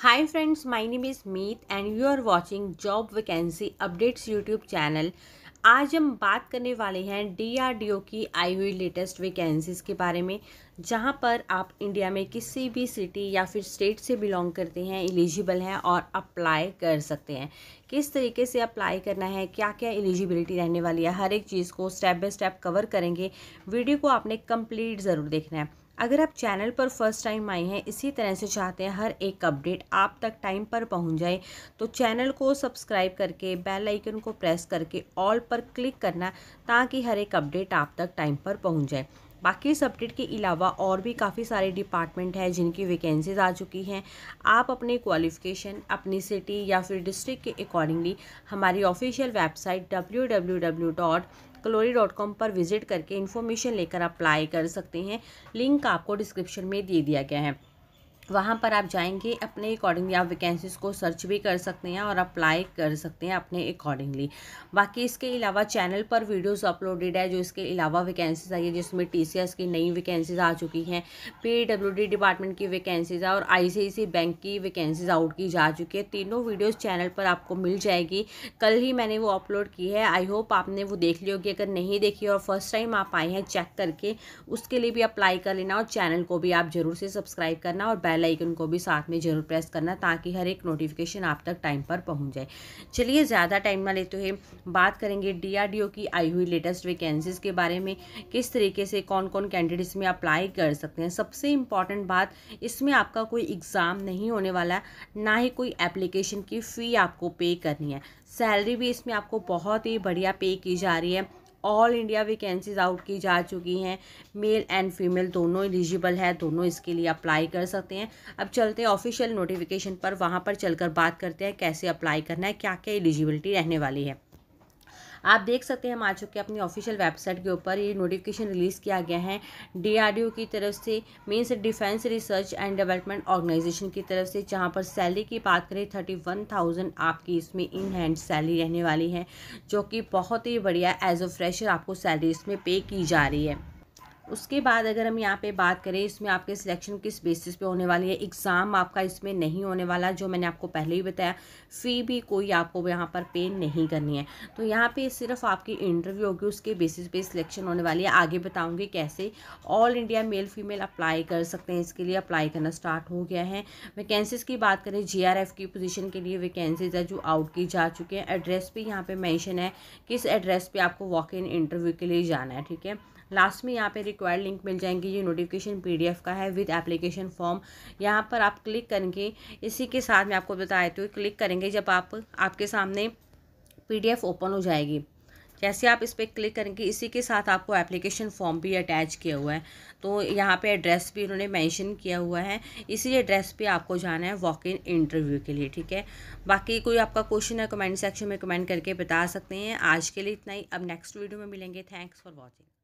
high friends my name is Meet and you are watching job vacancy updates YouTube channel आज हम बात करने वाले हैं डीआरडीओ की आई हुई लेटेस्ट वैकेंसीज़ के बारे में जहां पर आप इंडिया में किसी भी सिटी या फिर स्टेट से बिलोंग करते हैं एलिजिबल हैं और अप्लाई कर सकते हैं किस तरीके से अप्लाई करना है क्या क्या एलिजिबिलिटी रहने वाली है हर एक चीज़ को स्टेप बाय स्टेप कवर करेंगे वीडियो को आपने कम्प्लीट ज़रूर देखना है अगर आप चैनल पर फर्स्ट टाइम आए हैं इसी तरह से चाहते हैं हर एक अपडेट आप तक टाइम पर पहुंच जाए तो चैनल को सब्सक्राइब करके बेल आइकन को प्रेस करके ऑल पर क्लिक करना ताकि हर एक अपडेट आप तक टाइम पर पहुँच जाए बाकी इस अपडेट के अलावा और भी काफ़ी सारे डिपार्टमेंट हैं जिनकी वैकेंसीज आ चुकी हैं आप अपने क्वालिफ़िकेशन अपनी सिटी या फिर डिस्ट्रिक्ट के अकॉर्डिंगली हमारी official website W W W dot कलोरी डॉट कॉम पर विजिट करके इन्फॉर्मेशन लेकर अप्लाई कर सकते हैं लिंक आपको डिस्क्रिप्शन में दे दिया गया है वहाँ पर आप जाएंगे अपने अकॉर्डिंगली आप वैकेंसीज को सर्च भी कर सकते हैं और अप्लाई कर सकते हैं अपने अकॉर्डिंगली बाकी इसके अलावा चैनल पर वीडियोस अपलोडेड है जो इसके अलावा वैकेंसीज आई है जिसमें टीसीएस की नई वैकेंसीज आ चुकी हैं डी डिपार्टमेंट की वैकेंसीज और सी बैंक की वैकेंसीज आउट की जा चुकी है तीनों वीडियोज़ चैनल पर आपको मिल जाएगी कल ही मैंने वो अपलोड की है आई होप आपने वो देख ली होगी अगर नहीं देखी और फर्स्ट टाइम आप आए हैं चेक करके उसके लिए भी अप्लाई कर लेना और चैनल को भी आप ज़रूर से सब्सक्राइब करना और बेल बेल आइकन को भी साथ में ज़रूर प्रेस करना ताकि हर एक नोटिफिकेशन आप तक टाइम पर पहुंच जाए चलिए ज़्यादा टाइम ना लेते हुए बात करेंगे डीआरडीओ की आई हुई लेटेस्ट वैकेंसीज़ के बारे में किस तरीके से कौन कौन कैंडिडेट्स में अप्लाई कर सकते हैं सबसे इम्पॉर्टेंट बात इसमें आपका कोई एग्ज़ाम नहीं होने वाला ना ही कोई एप्लीकेशन की फ़ी आपको पे करनी है सैलरी भी इसमें आपको बहुत ही बढ़िया पे की जा रही है ऑल इंडिया वैकेंसीज आउट की जा चुकी हैं मेल एंड फीमेल दोनों एलिजिबल है दोनों इसके लिए अप्लाई कर सकते हैं अब चलते हैं ऑफिशियल नोटिफिकेशन पर वहाँ पर चलकर बात करते हैं कैसे अप्लाई करना है क्या क्या एलिजिबिलिटी रहने वाली है आप देख सकते हैं हम आ चुके हैं अपनी ऑफिशियल वेबसाइट के ऊपर ये नोटिफिकेशन रिलीज़ किया गया है डी की तरफ से means defence research and development organisation की तरफ से जहाँ पर सैलरी की बात करें थर्टी वन थाउजेंड आपकी इसमें इन हैंड सैलरी रहने वाली है जो कि बहुत ही बढ़िया एज अ फ्रेशर आपको सैलरी इसमें पे की जा रही है उसके बाद अगर हम यहाँ पे बात करें इसमें आपके सिलेक्शन किस बेसिस पे होने वाली है एग्ज़ाम आपका इसमें नहीं होने वाला जो मैंने आपको पहले ही बताया फ़ी भी कोई आपको यहाँ पर पे नहीं करनी है तो यहाँ पे सिर्फ आपकी इंटरव्यू होगी उसके बेसिस पे सिलेक्शन होने वाली है आगे बताऊँगी कैसे all India male female apply कर सकते हैं इसके लिए अप्लाई करना स्टार्ट हो गया है वैकेंसीज़ की बात करें जी की पोजिशन के लिए वैकेंसीज है जो आउट की जा चुकी हैं एड्रेस भी यहाँ पर मैंशन है किस एड्रेस पर आपको वॉक इन इंटरव्यू के लिए जाना है ठीक है लास्ट में यहाँ पे रिक्वायर्ड लिंक मिल जाएंगी ये नोटिफिकेशन पीडीएफ का है विद एप्लीकेशन फॉर्म यहाँ पर आप क्लिक करेंगे इसी के साथ मैं आपको बता देती हूँ क्लिक करेंगे जब आप आपके सामने पीडीएफ ओपन हो जाएगी जैसे आप इस पर क्लिक करेंगे इसी के साथ आपको एप्लीकेशन फॉर्म भी अटैच किया हुआ है तो यहाँ पे एड्रेस भी इन्होंने मेंशन किया हुआ है इसी एड्रेस पे आपको जाना है वॉक इन इंटरव्यू के लिए ठीक है बाकी कोई आपका क्वेश्चन है कमेंट सेक्शन में कमेंट करके बता सकते हैं आज के लिए इतना ही अब नेक्स्ट वीडियो में मिलेंगे थैंक्स फॉर वॉचिंग